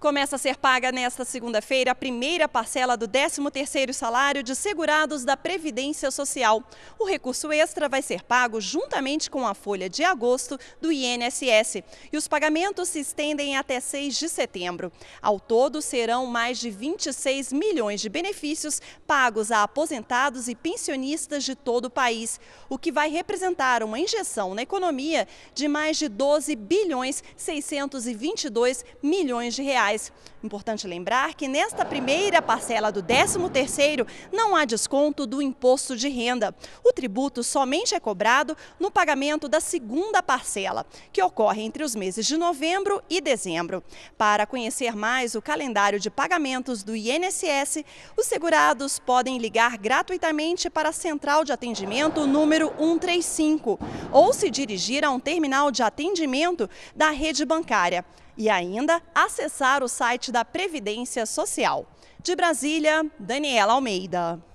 Começa a ser paga nesta segunda-feira a primeira parcela do 13º salário de segurados da Previdência Social. O recurso extra vai ser pago juntamente com a folha de agosto do INSS e os pagamentos se estendem até 6 de setembro. Ao todo, serão mais de 26 milhões de benefícios pagos a aposentados e pensionistas de todo o país, o que vai representar uma injeção na economia de mais de 12 bilhões 622 milhões de reais reais. Importante lembrar que nesta primeira parcela do 13º não há desconto do imposto de renda. O tributo somente é cobrado no pagamento da segunda parcela, que ocorre entre os meses de novembro e dezembro. Para conhecer mais o calendário de pagamentos do INSS, os segurados podem ligar gratuitamente para a central de atendimento número 135 ou se dirigir a um terminal de atendimento da rede bancária e ainda acessar o site da Previdência Social. De Brasília, Daniela Almeida.